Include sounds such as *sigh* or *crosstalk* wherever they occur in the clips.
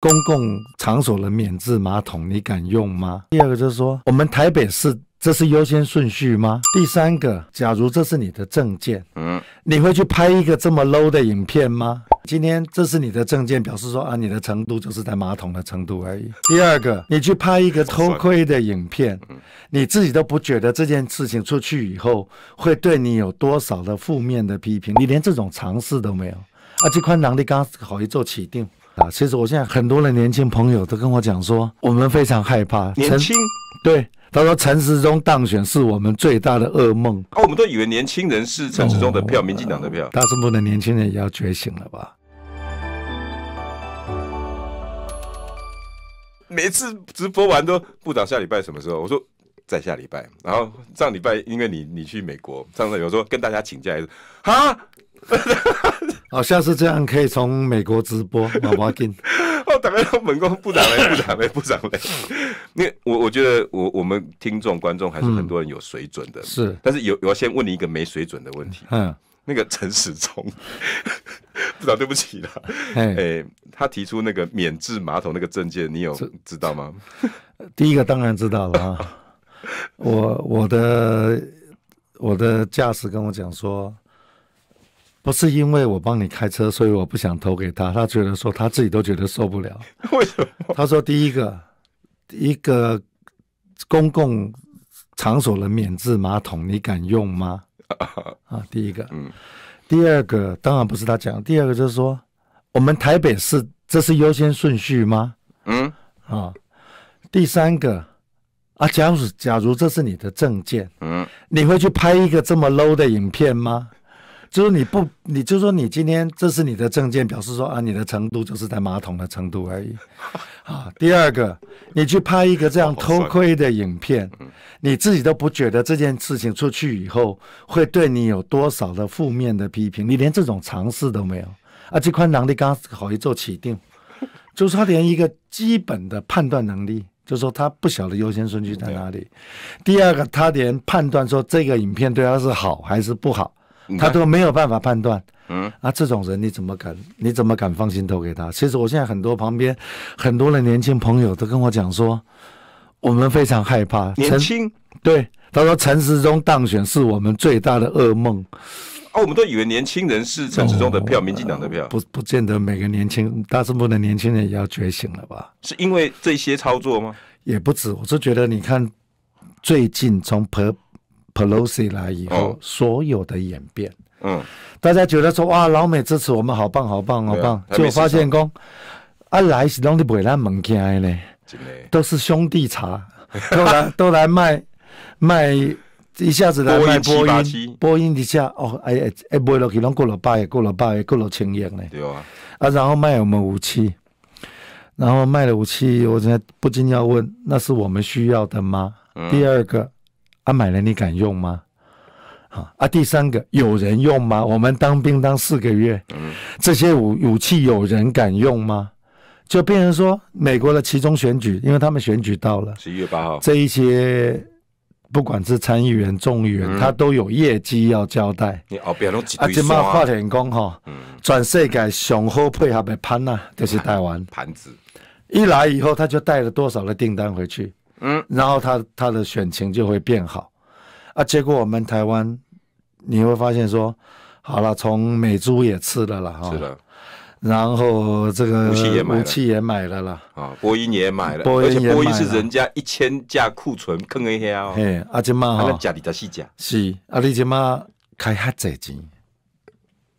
公共场所的免治马桶，你敢用吗？第二个就是说，我们台北市这是优先顺序吗？第三个，假如这是你的证件，嗯，你会去拍一个这么 low 的影片吗？今天这是你的证件，表示说啊，你的程度就是在马桶的程度而已。第二个，你去拍一个偷窥的影片，你自己都不觉得这件事情出去以后会对你有多少的负面的批评，你连这种尝试都没有啊？这款能力刚好一做起定。啊，其实我现在很多的年轻朋友都跟我讲说，我们非常害怕年轻。对，他说陈时中当选是我们最大的噩梦。哦，我们都以为年轻人是陈时中的票，民进党的票，大部的年轻人也要觉醒了吧？每次直播完都部长下礼拜什么时候？我说在下礼拜，然后上礼拜因为你你去美国，上次拜我说跟大家请假，哈。哦，下次这样可以从美国直播，*laughs* 马华进哦，大卫队本官部长嘞，部长嘞，部长嘞，你我我觉得我我们听众观众还是很多人有水准的，是，但是有我要先问你一个没水准的问题，嗯，那个陈史忠部长，对不起了。哎哎，他提出那个免治马桶那个证件，你有知道吗？第一个当然知道了啊，*laughs* 我我的我的驾驶跟我讲说。不是因为我帮你开车，所以我不想投给他。他觉得说他自己都觉得受不了。为什么？他说第一个，一个公共场所的免治马桶，你敢用吗？*laughs* 啊，第一个。嗯。第二个当然不是他讲。第二个就是说，我们台北市这是优先顺序吗？嗯。啊。第三个，啊，假如假如这是你的证件，嗯，你会去拍一个这么 low 的影片吗？就是你不，你就说你今天这是你的证件，表示说啊，你的程度就是在马桶的程度而已。啊，第二个，你去拍一个这样偷窥的影片，你自己都不觉得这件事情出去以后会对你有多少的负面的批评，你连这种尝试都没有。啊，这块能力刚好一做起定，就是他连一个基本的判断能力，就说他不晓得优先顺序在哪里。第二个，他连判断说这个影片对他是好还是不好。他都没有办法判断，嗯啊，这种人你怎么敢？你怎么敢放心投给他？其实我现在很多旁边很多的年轻朋友都跟我讲说，我们非常害怕年轻。对，他说陈时中当选是我们最大的噩梦。哦，我们都以为年轻人是陈时中的票，民进党的票，不不见得每个年轻、大部分的年轻人也要觉醒了吧？是因为这些操作吗？也不止，我是觉得你看最近从彭。Pelosi 来以后，所有的演变，嗯，大家觉得说哇，老美支持我们，好棒，好棒，好棒！就发现讲啊，来是弄的卖咱门家的呢，都是兄弟茶，*laughs* 都来都来卖卖，一下子来卖波音波播音一下哦，哎哎，播落去弄过了八过了八过了千元呢，对啊，啊，然后卖我们武器，然后卖了武器，我现在不禁要问，那是我们需要的吗？第二个。他买了，你敢用吗？好啊，第三个有人用吗？我们当兵当四个月，这些武武器有人敢用吗？就变成说，美国的其中选举，因为他们选举到了十一月八号，这一些不管是参议员、众议员，他都有业绩要交代。你哦，别弄。啊，今麦华天工哈，全世界上好配合的潘呐，就是台湾盘 *laughs* 子。一来以后，他就带了多少的订单回去？嗯，然后他他的选情就会变好，啊，结果我们台湾你会发现说，好了，从美猪也吃了了哈，是的，然后这个武器也买了，武器也买了啦，啊，波音也买了，波音也买了，而且波音是人家一千架库存坑一下哦，嘿，阿姐妈哈，阿姐你的是假，是阿丽姐妈开哈贼精，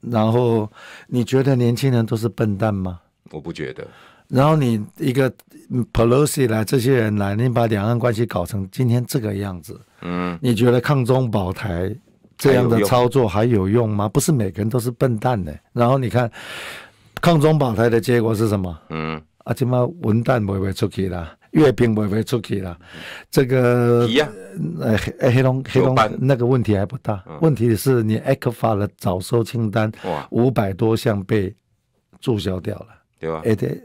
然后你觉得年轻人都是笨蛋吗？我不觉得。然后你一个 policy 来，这些人来，你把两岸关系搞成今天这个样子，嗯，你觉得抗中保台这样的操作还有用吗？不是每个人都是笨蛋的。然后你看抗中保台的结果是什么？嗯，阿基妈文旦不会出去啦，月饼不会出去啦，这个，黑黑龙黑龙那个问题还不大，问题是你 e c f a 的早收清单哇，五百多项被注销掉了。对吧？而且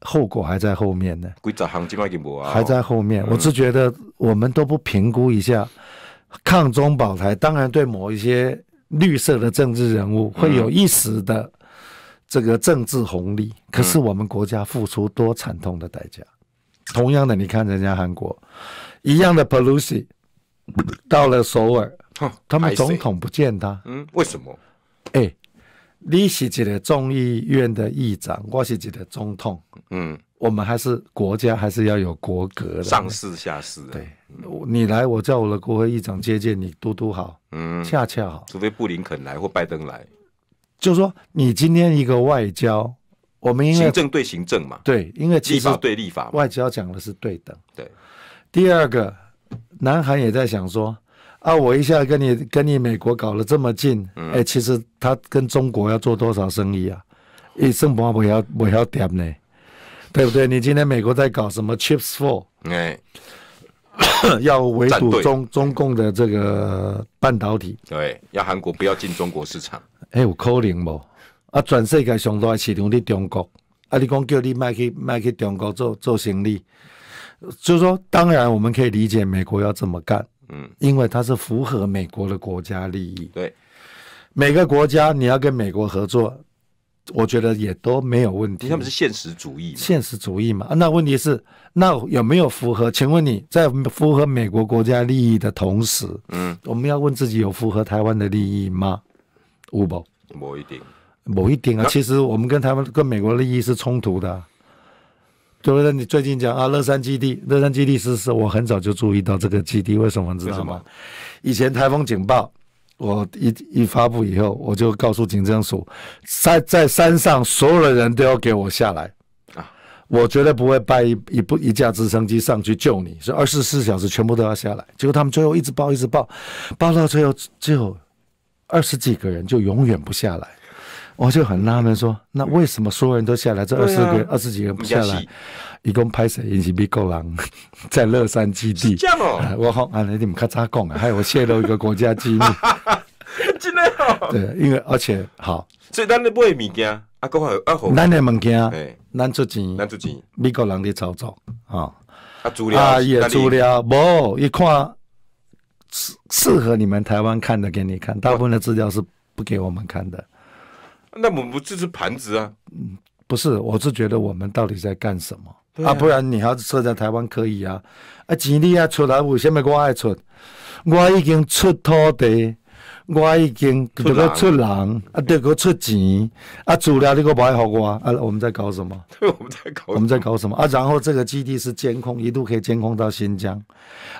后果还在后面呢，还在后面。我只觉得我们都不评估一下，抗中保台，当然对某一些绿色的政治人物会有一时的这个政治红利，可是我们国家付出多惨痛的代价。同样的，你看人家韩国，一样的 p e l o s i 到了首尔，他们总统不见他，嗯，为什么？哎。你是级的众议院的议长，我是级的总统。嗯，我们还是国家，还是要有国格的上市下市。对，你来，我叫我的国会议长接见你，都嘟好。嗯，恰恰好。除非布林肯来或拜登来，就说你今天一个外交，我们因为行政对行政嘛，对，因为其实对立法，外交讲的是对等。对，第二个，南韩也在想说。啊！我一下跟你跟你美国搞了这么近，哎，其实他跟中国要做多少生意啊？一生怕不要不要点呢，对不对？你今天美国在搞什么 Chips f o r 哎，*coughs* 要围堵中中共的这个半导体。对，要韩国不要进中国市场。哎，有可能不？啊，全世界上大市场在中国。啊，你讲叫你卖去卖去中国做做生意，就说当然我们可以理解美国要这么干。嗯，因为它是符合美国的国家利益。对，每个国家你要跟美国合作，我觉得也都没有问题。他们是现实主义，现实主义嘛。那问题是，那有没有符合？请问你在符合美国国家利益的同时，嗯，我们要问自己有符合台湾的利益吗？无吧？某一点，某一点啊。其实我们跟台湾、跟美国的利益是冲突的。对是你最近讲啊，乐山基地，乐山基地是是，我很早就注意到这个基地。为什么？知道吗？以前台风警报，我一一发布以后，我就告诉警政署，在在山上所有的人都要给我下来啊！我绝对不会派一一部一架直升机上去救你，是二十四小时全部都要下来。结果他们最后一直报，一直报，报到最后只有二十几个人，就永远不下来。我就很纳闷，说那为什么所有人都下来，这二十个二十几个不下来，一共拍摄隐形币够人，*laughs* 在乐山基地。这样哦，我靠，啊，你们卡咋讲啊？还有我泄露一个国家机密。*laughs* 真的哦。对，因为而且好，所以咱咧买物件，阿哥阿宏，咱咧物件，咱出钱，咱出钱，美国人的操作啊。啊，资料，无，一看适适合你们台湾看的给你看，大部分的资料是不给我们看的。那我们支是盘子啊，嗯，不是，我是觉得我们到底在干什么啊？不然你还是设在台湾可以啊，啊，吉利啊，出来，为什么我爱出，我已经出土地，我已经这个出人啊，这个出钱啊，主了你个，我买好过啊，啊，我们在搞什么？对，*laughs* 我们在搞，我们在搞什么啊？然后这个基地是监控，一路可以监控到新疆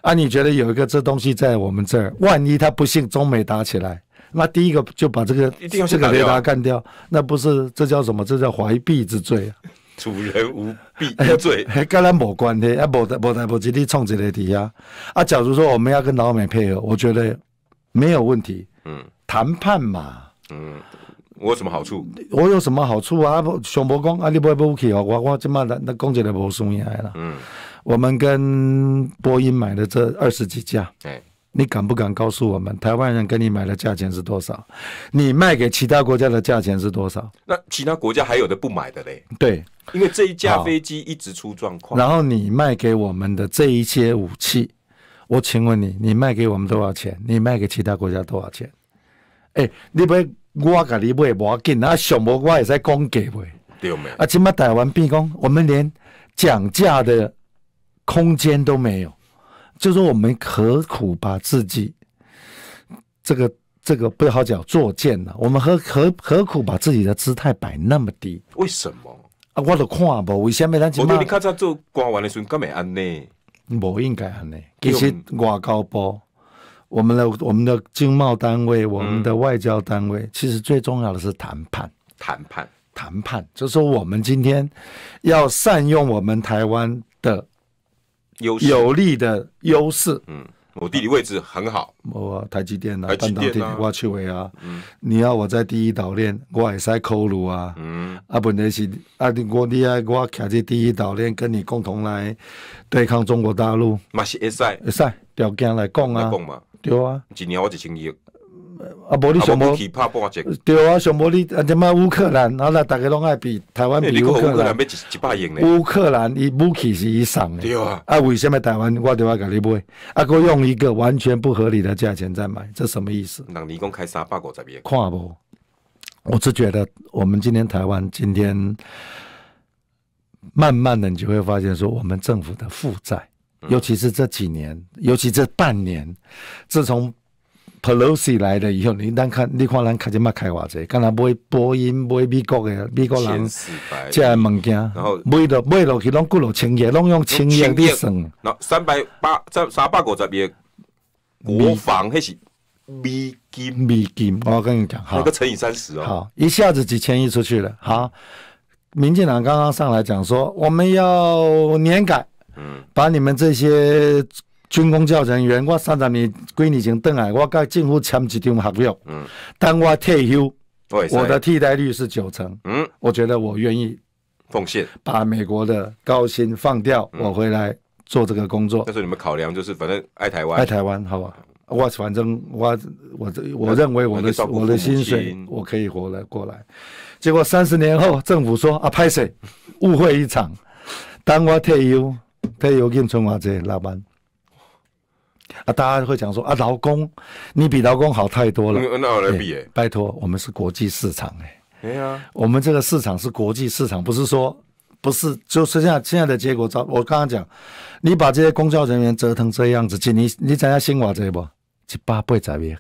啊。你觉得有一个这东西在我们这儿，万一他不幸中美打起来？那第一个就把这个这个雷达干掉，那不是这叫什么？这叫怀璧之罪啊！主人无璧，之罪还 *laughs* 跟咱抹关的，啊，抹的抹台不吉利，冲起个的下。啊，假如说我们要跟老美配合，我觉得没有问题。嗯，谈判嘛，嗯，我有什么好处？我有什么好处啊？熊不公啊，你不不不去哦，我我起码那那讲起来不输你来了。嗯，我们跟波音买的这二十几架，对。你敢不敢告诉我们，台湾人跟你买的价钱是多少？你卖给其他国家的价钱是多少？那其他国家还有的不买的嘞？对，因为这一架飞机一直出状况。然后你卖给我们的这一些武器，我请问你，你卖给我们多少钱？你卖给其他国家多少钱？哎，你不我跟你买不要紧，啊，想不我也在讲价不？对没有。啊，今麦台湾变工，我们连讲价的空间都没有。就说我们何苦把自己这个这个不好讲作贱了？我们何何何苦把自己的姿态摆那么低？为什么啊？我都看不为什么？我是你刚才做官员的时瞬间没按呢？不应该按呢。其实外交部、我们的、我们的经贸单位、我们的外交单位，其实最重要的是谈判、谈判、谈判。就是说我们今天要善用我们台湾的。有利的优势，嗯，我地理位置很好，我台积电呐，半导体啊，挖缺位啊，嗯，你要我在第一岛链，我也会使靠路啊，嗯，啊本来是啊，你我你爱我卡在第一岛链，跟你共同来对抗中国大陆，嘛是会使，会使，条件来讲啊，讲嘛，对啊，今年我一千立。啊！无你上无，对啊，上无你啊！他妈乌克兰，啊，那大家拢爱比台湾比乌克兰，乌克兰伊武器是伊上的，对啊！啊，为什么台湾我就要讲你买？会啊？我用一个完全不合理的价钱再买，这什么意思？人你讲开三百个在边，看不？我只觉得我们今天台湾今天慢慢的，你就会发现说，我们政府的负债，尤其是这几年，尤其这半年，自从。普罗斯来了以后，你当看，你看咱开始嘛开偌济，干那买波音、买美国的美国人，这物件，买落买落去，拢鼓落青烟，拢用青烟的算。那三百八，这三百五十页国防迄是美金？美金，我跟你讲，那个乘以三十哦，好，一下子几千亿出去了。好，民进党刚刚上来讲说，我们要年改，嗯，把你们这些。军工教人员，我三十年几年前回来，我跟政府签一张合约。嗯。当我退休，我的替代率是九成。嗯。我觉得我愿意奉献，把美国的高薪放掉，我回来做这个工作。那时候你们考量就是，反正爱台湾。爱台湾，好吧。我反正我我我认为我的我的薪水我可以活了过来。结果三十年后，政府说啊，拍谁误会一场。当我退休，退休金春华这老板。啊！大家会讲说啊，劳工，你比劳工好太多了。那我来比诶，拜托，我们是国际市场诶。哎啊，我们这个市场是国际市场，不是说不是，就是现在现在的结果。早我刚刚讲，你把这些公交人员折腾这样子，去你你等下新华这不，一百八百十名，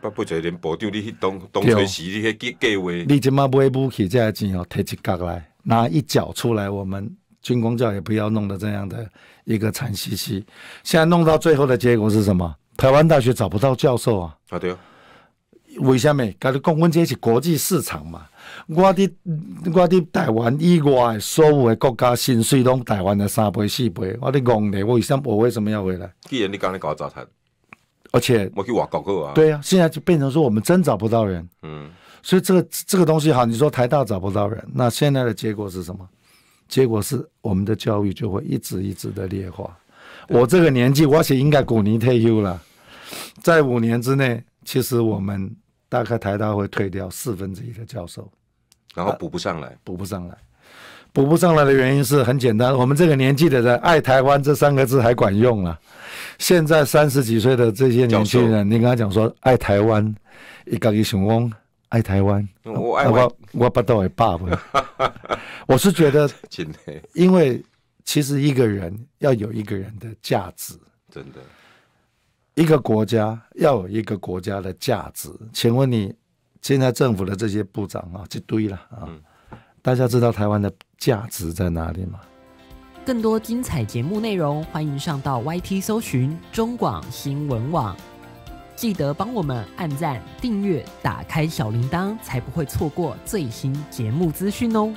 百八十人，保丢你去当当炊事的计计划。你今嘛买武器这些钱哦，提一角来，拿一角出来我们。军工教也不要弄的这样的一个惨兮兮，现在弄到最后的结果是什么？台湾大学找不到教授啊！啊，对啊，为什么？跟你讲，阮这是国际市场嘛，我伫我伫台湾以外的所有的国家薪水，拢台湾的三倍四倍。我伫戆的，我为什么我为什么要回来？既然你讲你搞糟它，而且我去外国去啊！对啊，现在就变成说我们真找不到人。嗯，所以这个这个东西哈，你说台大找不到人，那现在的结果是什么？结果是，我们的教育就会一直一直的劣化。我这个年纪，我其应该鼓励退休了。在五年之内，其实我们大概台大会退掉四分之一的教授，然后补不上来，补不上来，补不上来的原因是很简单，我们这个年纪的人爱台湾这三个字还管用了。现在三十几岁的这些年轻人，你跟他讲说爱台湾，一个理想国。爱台湾，我爱我不都爱爸爸。*laughs* 我是觉得，因为其实一个人要有一个人的价值，真的。一个国家要有一个国家的价值。请问你现在政府的这些部长啊，这堆了啊，大家知道台湾的价值在哪里吗？更多精彩节目内容，欢迎上到 YT 搜寻中广新闻网。记得帮我们按赞、订阅、打开小铃铛，才不会错过最新节目资讯哦。